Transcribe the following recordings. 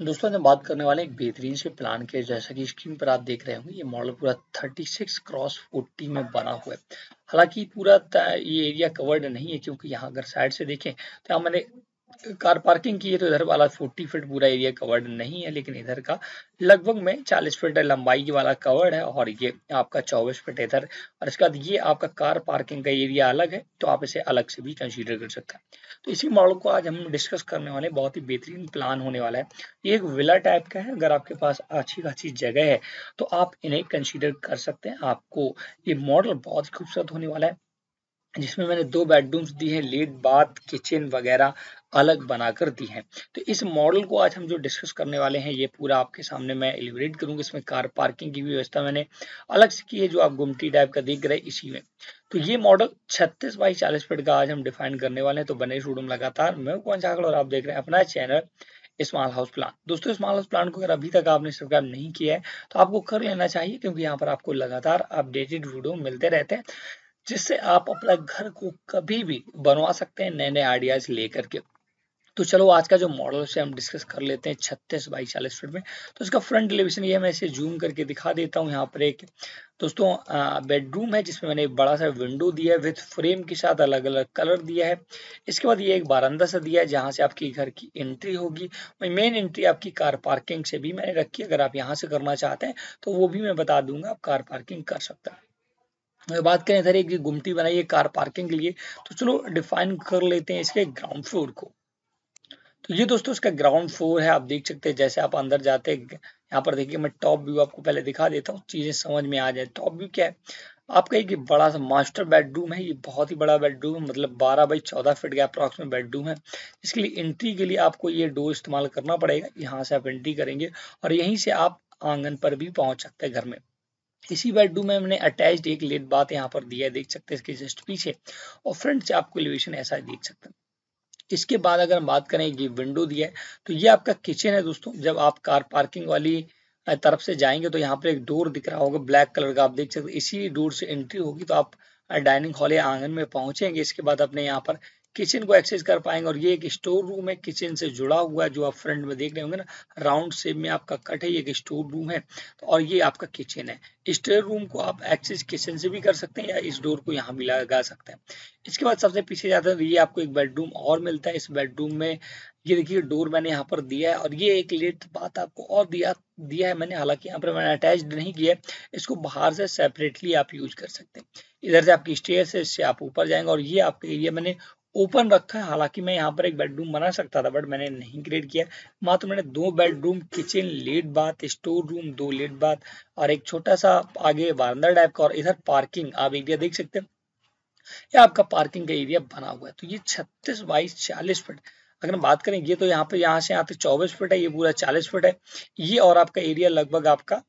दोस्तों हम बात करने वाले एक बेहतरीन से प्लान के जैसा कि स्क्रीन पर आप देख रहे होंगे ये मॉडल पूरा 36 क्रॉस 40 में बना हुआ है हालांकि पूरा ये एरिया कवर्ड नहीं है क्योंकि यहाँ अगर साइड से देखें तो यहाँ मैंने कार पार्किंग की है तो इधर वाला 40 फीट पूरा एरिया कवर्ड नहीं है लेकिन इधर का लगभग में 40 फीट लंबाई वाला कवर्ड है और ये आपका 24 फीट इधर और इसके बाद ये आपका कार पार्किंग का एरिया अलग है तो आप इसे अलग से भी कंसीडर कर सकते हैं तो इसी मॉडल को आज हम डिस्कस करने वाले बहुत ही बेहतरीन प्लान होने वाला है ये एक विला टाइप का है अगर आपके पास अच्छी खासी जगह है तो आप इन्हें कंसिडर कर सकते हैं आपको ये मॉडल बहुत खूबसूरत होने वाला है जिसमें मैंने दो बेडरूम्स दी हैं लेट बाथ किचन वगैरह अलग बनाकर दी हैं तो इस मॉडल को आज हम जो डिस्कस करने वाले हैं ये पूरा आपके सामने मैं एलिब्रेट करूंगा इसमें कार पार्किंग की भी व्यवस्था मैंने अलग से की है जो आप गुमटी टाइप का देख रहे इसी में तो ये मॉडल 36 बाई 40 फीट का आज हम डिफाइन करने वाले हैं तो बने स्टूडियो लगातार मैं कौन झाकड़ और आप देख रहे हैं अपना चैनल स्मॉल हाउस प्लान दोस्तों स्मॉल हाउस प्लान को अगर अभी तक आपने सब्सक्राइब नहीं किया है तो आपको कर लेना चाहिए क्योंकि यहाँ पर आपको लगातार अपडेटेड वीडियो मिलते रहते हैं जिससे आप अपना घर को कभी भी बनवा सकते हैं नए नए आइडियाज लेकर के तो चलो आज का जो मॉडल से हम डिस्कस कर लेते हैं छत्तीस बाई चालीस फीट में तो इसका फ्रंट एलिवेशन ये मैं इसे जूम करके दिखा देता हूँ यहाँ पर एक दोस्तों बेडरूम है जिसमें मैंने एक बड़ा सा विंडो दिया है विथ फ्रेम के साथ अलग अलग कलर दिया है इसके बाद ये एक बारंदा सा दिया है जहाँ से आपकी घर की एंट्री होगी वही मेन एंट्री आपकी कार पार्किंग से भी मैंने रखी है अगर आप यहाँ से करना चाहते हैं तो वो भी मैं बता दूंगा आप कार पार्किंग कर सकते हैं बात करें इधर एक गुमटी बनाई है कार पार्किंग के लिए तो चलो डिफाइन कर लेते हैं इसके ग्राउंड फ्लोर को तो ये दोस्तों इसका ग्राउंड फ्लोर है आप देख सकते हैं जैसे आप अंदर जाते हैं यहाँ पर देखिए मैं टॉप व्यू आपको पहले दिखा देता हूँ चीज़ें समझ में आ जाए टॉप व्यू क्या है आपका एक बड़ा सा मास्टर बेडरूम है ये बहुत ही बड़ा बेडरूम है मतलब 12 बाई 14 फीट का अप्रॉक्सीमेट बेडरूम है इसके लिए एंट्री के लिए आपको ये डोर इस्तेमाल करना पड़ेगा यहाँ से आप एंट्री करेंगे और यहीं से आप आंगन पर भी पहुंच सकते हैं घर में इसी बेडरूम में हमने अटैच्ड एक लेट बात यहाँ पर दिया है देख सकते हैं इसके जस्ट पीछे और फ्रंट से आपको एलिवेशन ऐसा देख सकते हैं इसके बाद अगर हम बात करें ये विंडो दिया है तो ये आपका किचन है दोस्तों जब आप कार पार्किंग वाली तरफ से जाएंगे तो यहाँ पर एक डोर दिख रहा होगा ब्लैक कलर का आप देख सकते इसी डोर से एंट्री होगी तो आप डाइनिंग हॉल या आंगन में पहुंचेंगे इसके बाद अपने यहाँ पर किचन को एक्सेस कर पाएंगे और ये एक स्टोर रूम है किचन से जुड़ा हुआ है जो आप फ्रंट में देख रहे होंगे ना राउंड शेप में आपका कट है ये एक स्टोर रूम है तो और ये आपका किचन है स्टोर रूम को आप एक्सेस किचन से भी कर सकते हैं या इस डोर को यहाँ भी लगा सकते हैं इसके बाद सबसे पीछे जाते हैं तो ये आपको एक बेडरूम और मिलता है इस बेडरूम में ये देखिए डोर मैंने यहाँ पर दिया है और ये एक लेट बात आपको और दिया दिया है मैंने हालांकि यहाँ पर मैंने अटैच नहीं किया इसको बाहर से सेपरेटली आप यूज कर सकते हैं इधर से आपकी स्टेयर से इससे आप ऊपर जाएंगे और ये आपके एरिया मैंने ओपन रखा है हालांकि मैं यहाँ पर एक बेडरूम बना सकता था बट मैंने नहीं क्रिएट किया मात्र मैंने दो बेडरूम किचन लेट बाथ स्टोर रूम दो लेट बाथ और एक छोटा सा आगे वारंदा टाइप का और इधर पार्किंग आप एरिया देख सकते हैं ये आपका पार्किंग का एरिया बना हुआ है तो ये छत्तीस बाईस चालीस फिट अगर हम बात करें ये तो यहाँ पे यहाँ से यहाँ तक चौबीस फिट है ये पूरा चालीस फिट है ये और आपका एरिया लगभग आपका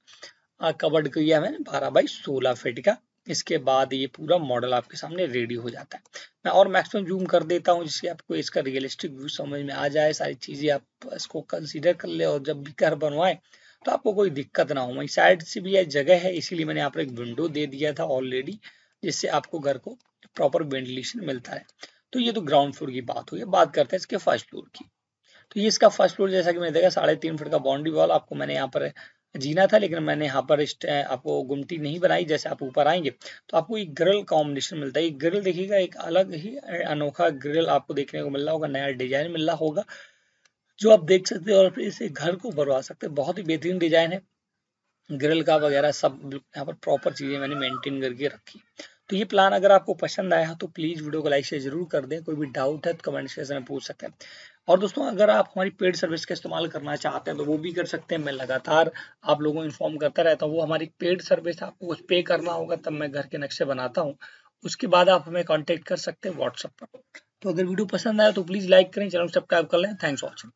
कवर्ड किया मैंने बारह बाई सोलह फिट का इसके बाद ये पूरा मॉडल आपके सामने रेडी हो जाता है मैं और मैक्सिमम जूम कर देता हूँ जिससे आपको इसका रियलिस्टिक व्यू समझ में आ जाए सारी चीज़ें आप इसको कंसिडर कर ले और जब भी घर बनवाए तो आपको कोई दिक्कत ना हो वहीं साइड से भी यह जगह है इसीलिए मैंने यहाँ पर एक विंडो दे दिया था ऑलरेडी जिससे आपको घर को प्रॉपर वेंटिलेशन मिलता है तो ये तो ग्राउंड फ्लोर की बात हुई बात करते हैं इसके फर्स्ट फ्लोर की तो ये इसका फर्स्ट फ्लोर जैसा कि मैंने देखा साढ़े तीन फुट का बाउंड्री वॉल आपको मैंने यहाँ पर जीना था लेकिन मैंने यहाँ पर आपको गुमटी नहीं बनाई जैसे आप ऊपर आएंगे तो आपको एक ग्रिल कॉम्बिनेशन मिलता है ग्रिल देखिएगा एक अलग ही अनोखा ग्रिल आपको देखने को मिल रहा होगा नया डिजाइन मिल रहा होगा जो आप देख सकते हो और फिर इसे घर को बनवा सकते हैं बहुत ही बेहतरीन डिजाइन है ग्रिल का वगैरह सब यहाँ पर प्रॉपर चीजें मैंने मेंटेन करके रखी तो ये प्लान अगर आपको पसंद आया तो प्लीज वीडियो को लाइक शेयर जरूर कर दें कोई भी डाउट है तो कमेंट सेक्शन में पूछ सकते हैं और दोस्तों अगर आप हमारी पेड सर्विस का इस्तेमाल करना चाहते हैं तो वो भी कर सकते हैं मैं लगातार आप लोगों को इन्फॉर्म करता रहता हूँ वो हमारी पेड सर्विस आपको कुछ पे करना होगा तब मैं घर के नक्शे बनाता हूँ उसके बाद आप हमें कॉन्टेक्ट कर सकते हैं व्हाट्सएप पर तो अगर वीडियो पसंद आया तो प्लीज़ लाइक करें चैनल सब्सक्राइब कर लें थैंक्स वॉचिंग